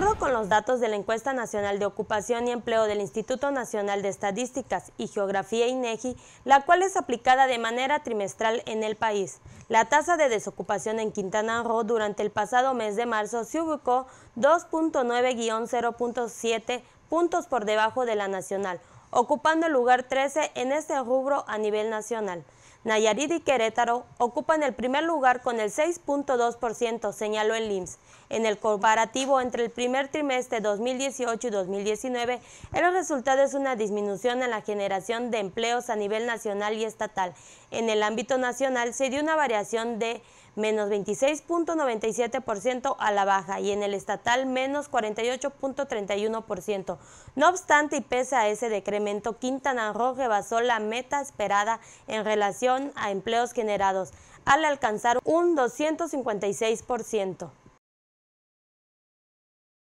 acuerdo con los datos de la encuesta nacional de ocupación y empleo del Instituto Nacional de Estadísticas y Geografía INEGI, e la cual es aplicada de manera trimestral en el país, la tasa de desocupación en Quintana Roo durante el pasado mes de marzo se ubicó 2.9-0.7 puntos por debajo de la nacional, ocupando el lugar 13 en este rubro a nivel nacional. Nayarit y Querétaro ocupan el primer lugar con el 6.2%, señaló el IMSS. En el comparativo entre el primer trimestre 2018 y 2019, el resultado es una disminución en la generación de empleos a nivel nacional y estatal. En el ámbito nacional se dio una variación de menos 26.97% a la baja y en el estatal menos 48.31%. No obstante y pese a ese decremento, Quintana Roo rebasó la meta esperada en relación a empleos generados al alcanzar un 256%.